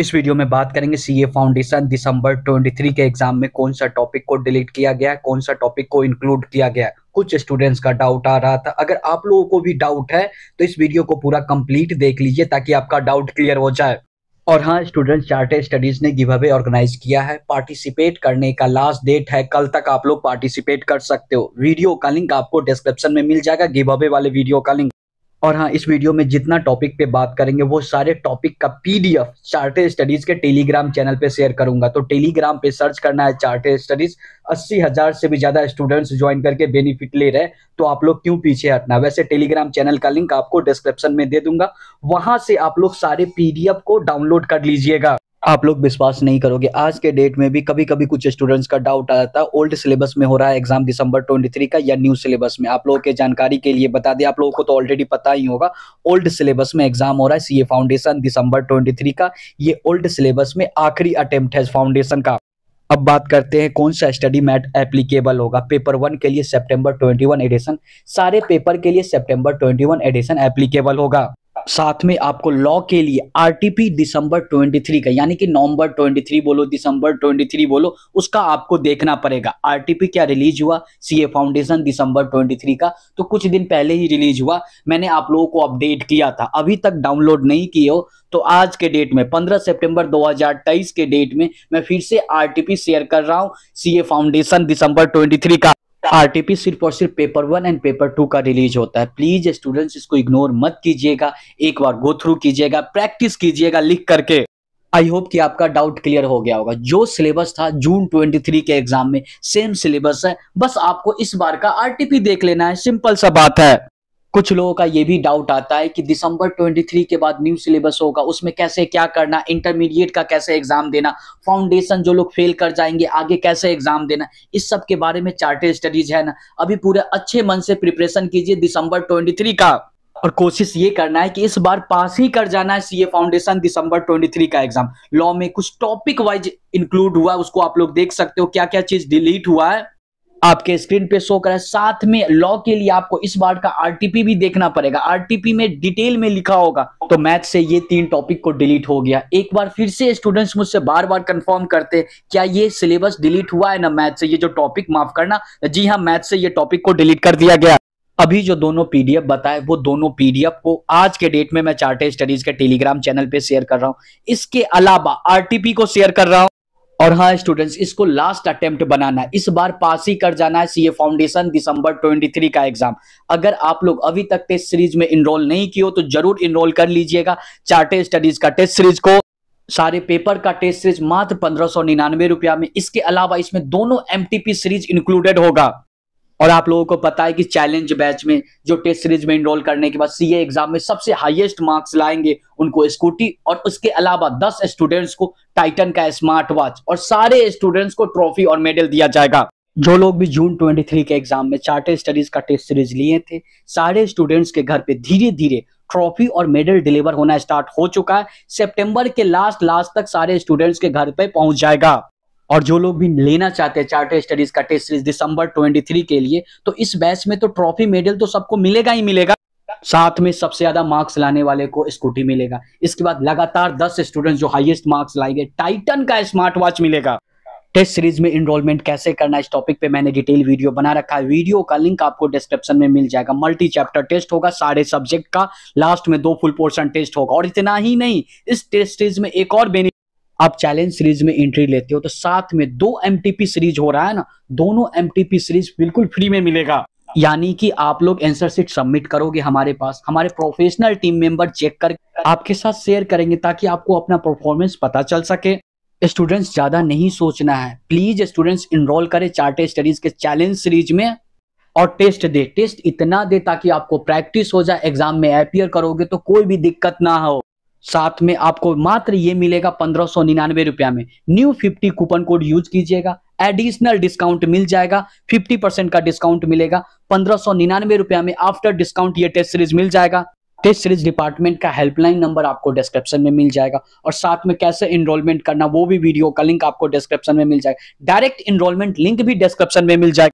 इस वीडियो में बात करेंगे सीए फाउंडेशन दिसंबर 23 के एग्जाम में कौन सा टॉपिक को डिलीट किया गया है कौन सा टॉपिक को इंक्लूड किया गया है कुछ स्टूडेंट्स का डाउट आ रहा था अगर आप लोगों को भी डाउट है तो इस वीडियो को पूरा कंप्लीट देख लीजिए ताकि आपका डाउट क्लियर हो जाए और हाँ स्टूडेंट चार्टेड स्टडीज ने गिव अवे ऑर्गेनाइज किया है पार्टिसिपेट करने का लास्ट डेट है कल तक आप लोग पार्टिसिपेट कर सकते हो वीडियो का लिंक आपको डिस्क्रिप्शन में मिल जाएगा गिव अवे वाले वीडियो का लिंक और हाँ इस वीडियो में जितना टॉपिक पे बात करेंगे वो सारे टॉपिक का पीडीएफ चार्टर स्टडीज के टेलीग्राम चैनल पे शेयर करूंगा तो टेलीग्राम पे सर्च करना है चार्टर स्टडीज अस्सी हजार से भी ज्यादा स्टूडेंट्स ज्वाइन करके बेनिफिट ले रहे तो आप लोग क्यों पीछे हटना वैसे टेलीग्राम चैनल का लिंक आपको डिस्क्रिप्शन में दे दूंगा वहां से आप लोग सारे पीडीएफ को डाउनलोड कर लीजिएगा आप लोग विश्वास नहीं करोगे आज के डेट में भी कभी कभी कुछ स्टूडेंट्स का डाउट आ जाता है ओल्ड सिलेबस में हो रहा है एग्जाम दिसंबर 23 का या न्यू सिलेबस में आप लोगों के जानकारी के लिए बता दें आप लोगों को तो ऑलरेडी पता ही होगा ओल्ड सिलेबस में एग्जाम हो रहा है सीए फाउंडेशन दिसंबर 23 का ये ओल्ड सिलेबस में आखिरी अटेम्प्ट है फाउंडेशन का अब बात करते हैं कौन सा स्टडी मैट एप्लीकेबल होगा पेपर वन के लिए सेप्टेम्बर ट्वेंटी एडिशन सारे पेपर के लिए सेप्टेम्बर ट्वेंटी एडिशन एप्लीकेबल होगा साथ में आपको लॉ के लिए आरटीपी दिसंबर 23 का यानी कि नवंबर 23 बोलो दिसंबर 23 बोलो उसका आपको देखना पड़ेगा आरटीपी क्या रिलीज हुआ सीए फाउंडेशन दिसंबर 23 का तो कुछ दिन पहले ही रिलीज हुआ मैंने आप लोगों को अपडेट किया था अभी तक डाउनलोड नहीं किए हो तो आज के डेट में 15 सितंबर 2023 के डेट में मैं फिर से आर शेयर कर रहा हूँ सी फाउंडेशन दिसंबर ट्वेंटी का आरटीपी सिर्फ और सिर्फ paper one and paper two का रिलीज होता है प्लीज स्टूडेंट्स इसको इग्नोर मत कीजिएगा एक बार गो थ्रू कीजिएगा प्रैक्टिस कीजिएगा लिख करके आई होप कि आपका डाउट क्लियर हो गया होगा जो सिलेबस था जून 23 के एग्जाम में सेम सिलेबस है बस आपको इस बार का आरटीपी देख लेना है सिंपल सा बात है कुछ लोगों का ये भी डाउट आता है कि दिसंबर 23 के बाद न्यू सिलेबस होगा उसमें कैसे क्या करना इंटरमीडिएट का कैसे एग्जाम देना फाउंडेशन जो लोग फेल कर जाएंगे आगे कैसे एग्जाम देना इस सब के बारे में चार्टेड स्टडीज है ना अभी पूरे अच्छे मन से प्रिपरेशन कीजिए दिसंबर 23 का और कोशिश ये करना है कि इस बार पास ही कर जाना है सीए फाउंडेशन दिसंबर 23 का एग्जाम लॉ में कुछ टॉपिक वाइज इंक्लूड हुआ है उसको आप लोग देख सकते हो क्या क्या चीज डिलीट हुआ है आपके स्क्रीन पे शो करा है साथ में लॉ के लिए आपको इस बार का आरटीपी भी देखना पड़ेगा आरटीपी में डिटेल में लिखा होगा तो मैथ से ये तीन टॉपिक को डिलीट हो गया एक बार फिर से स्टूडेंट्स मुझसे बार बार कंफर्म करते क्या ये सिलेबस डिलीट हुआ है ना मैथ से ये जो टॉपिक माफ करना जी हाँ मैथ से ये टॉपिक को डिलीट कर दिया गया अभी जो दोनों पीडीएफ बताए वो दोनों पीडीएफ को आज के डेट में मैं चार्टेड स्टडीज के टेलीग्राम चैनल पे शेयर कर रहा हूँ इसके अलावा आरटीपी को शेयर कर रहा हूँ और हाँ स्टूडेंट्स इसको लास्ट अटेम्प्ट बनाना है इस बार पास ही कर जाना है सीए फाउंडेशन दिसंबर 23 का एग्जाम अगर आप लोग अभी तक टेस्ट सीरीज में इनरोल नहीं किए तो जरूर इनरोल कर लीजिएगा चार्टे स्टडीज का टेस्ट सीरीज को सारे पेपर का टेस्ट सीरीज मात्र पंद्रह सौ निन्यानवे रुपया में इसके अलावा इसमें दोनों एम सीरीज इंक्लूडेड होगा और आप लोगों को पता है कि चैलेंज बैच में जो टेस्ट सीरीज में इनरोल करने के बाद सीए एग्जाम में सबसे हाईएस्ट मार्क्स लाएंगे उनको स्कूटी और उसके अलावा 10 स्टूडेंट्स को टाइटन का स्मार्ट वॉच और सारे स्टूडेंट्स को ट्रॉफी और मेडल दिया जाएगा जो लोग भी जून 23 के एग्जाम में चार्टर स्टडीज का टेस्ट सीरीज लिए थे सारे स्टूडेंट्स के घर पे धीरे धीरे ट्रॉफी और मेडल डिलीवर होना स्टार्ट हो चुका है सेप्टेम्बर के लास्ट लास्ट तक सारे स्टूडेंट्स के घर पे पहुंच जाएगा और जो लोग भी लेना चाहते हैं चार्टर स्टडीज का टेस्ट सीरीज दिसंबर 23 के लिए तो इस बैच में तो ट्रॉफी मेडल तो सबको मिलेगा ही मिलेगा साथ में सबसे ज्यादा मार्क्स लाने वाले को स्कूटी मिलेगा इसके बाद लगातार 10 स्टूडेंट्स जो हाईएस्ट मार्क्स लाएंगे टाइटन का स्मार्ट वॉच मिलेगा टेस्ट सीरीज में इनरोलमेंट कैसे करना इस टॉपिक पे मैंने डिटेल वीडियो बना रखा है वीडियो का लिंक आपको डिस्क्रिप्शन में मिल जाएगा मल्टी चैप्टर टेस्ट होगा सारे सब्जेक्ट का लास्ट में दो फुल पोर्शन टेस्ट होगा और इतना ही नहीं इस टेस्ट सीरीज में एक और बेनिफिट आप चैलेंज सीरीज में एंट्री लेते हो तो साथ में दो एम सीरीज हो रहा है ना दोनों एम सीरीज बिल्कुल फ्री में मिलेगा यानी कि आप लोग एंसर सीट सबमिट करोगे हमारे पास हमारे प्रोफेशनल टीम मेंबर चेक कर आपके साथ शेयर करेंगे ताकि आपको अपना परफॉर्मेंस पता चल सके स्टूडेंट्स ज़्यादा नहीं सोचना है प्लीज़ स्टूडेंट्स इनरोल करें चार्टे स्टडीज के चैलेंज सीरीज में और टेस्ट दे टेस्ट इतना दे ताकि आपको प्रैक्टिस हो जाए एग्जाम में अपियर करोगे तो कोई भी दिक्कत ना हो साथ में आपको मात्र ये मिलेगा पंद्रह सौ निन्यानवे रुपया में new fifty coupon code use कीजिएगा एडिशनल डिस्काउंट मिल जाएगा 50 परसेंट का डिस्काउंट मिलेगा पंद्रह सौ निन्यानवे रुपया में आफ्टर डिस्काउंट ये टेस्ट सीरीज मिल जाएगा टेस्ट सीरीज डिपार्टमेंट का हेल्पलाइन नंबर आपको डिस्क्रिप्शन में मिल जाएगा और साथ में कैसे इनरोलमेंट करना वो भी वीडियो का लिंक आपको डिस्क्रिप्शन में मिल जाएगा डायरेक्ट इनरोलमेंट लिंक भी डिस्क्रिप्शन में मिल जाएगा